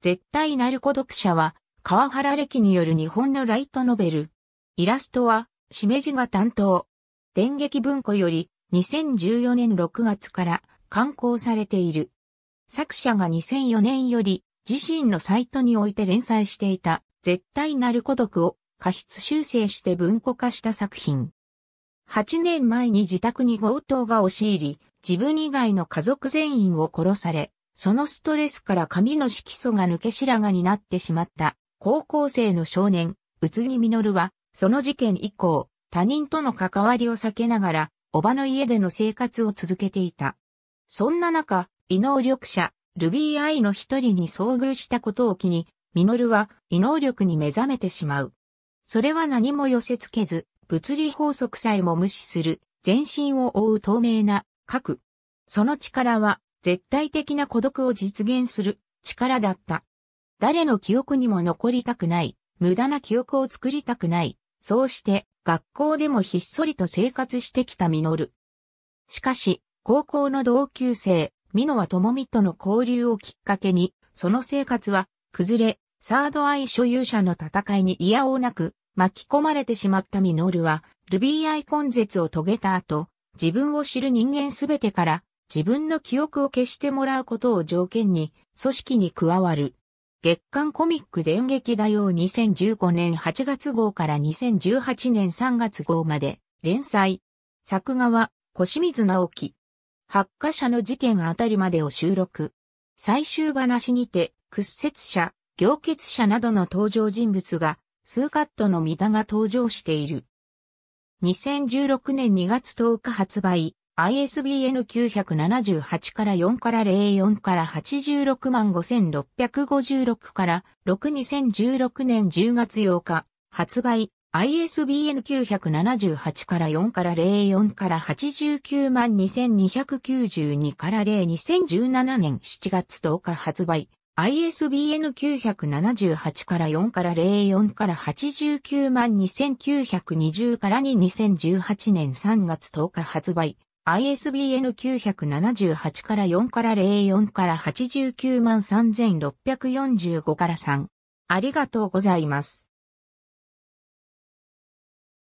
絶対なる孤独者は、川原歴による日本のライトノベル。イラストは、しめじが担当。電撃文庫より、2014年6月から刊行されている。作者が2004年より、自身のサイトにおいて連載していた、絶対なる孤独を、過失修正して文庫化した作品。8年前に自宅に強盗が押し入り、自分以外の家族全員を殺され、そのストレスから髪の色素が抜け白髪になってしまった高校生の少年、宇津木実は、その事件以降、他人との関わりを避けながら、おばの家での生活を続けていた。そんな中、異能力者、ルビーアイの一人に遭遇したことを機に、実は異能力に目覚めてしまう。それは何も寄せ付けず、物理法則さえも無視する、全身を覆う透明な核。その力は絶対的な孤独を実現する力だった。誰の記憶にも残りたくない、無駄な記憶を作りたくない、そうして学校でもひっそりと生活してきたミノル。しかし、高校の同級生、ミノはともみとの交流をきっかけに、その生活は崩れ、サードアイ所有者の戦いに嫌をなく巻き込まれてしまったミノルは、ルビーアイ根絶を遂げた後、自分を知る人間すべてから自分の記憶を消してもらうことを条件に、組織に加わる。月刊コミック電撃だよ2015年8月号から2018年3月号まで、連載。作画は、小清水直樹。発火者の事件あたりまでを収録。最終話にて、屈折者、凝結者などの登場人物が、数カットの三田が登場している。2016年2月10日発売、ISBN 978から4から04から86 5656から62016年10月8日発売 ISBN 978から4から04から89 2292から0 2017年7月10日発売 ISBN 978から4から04から89 2920から2 2018年3月10日発売 ISBN 978から4から04から89万3645から3。ありがとうございます。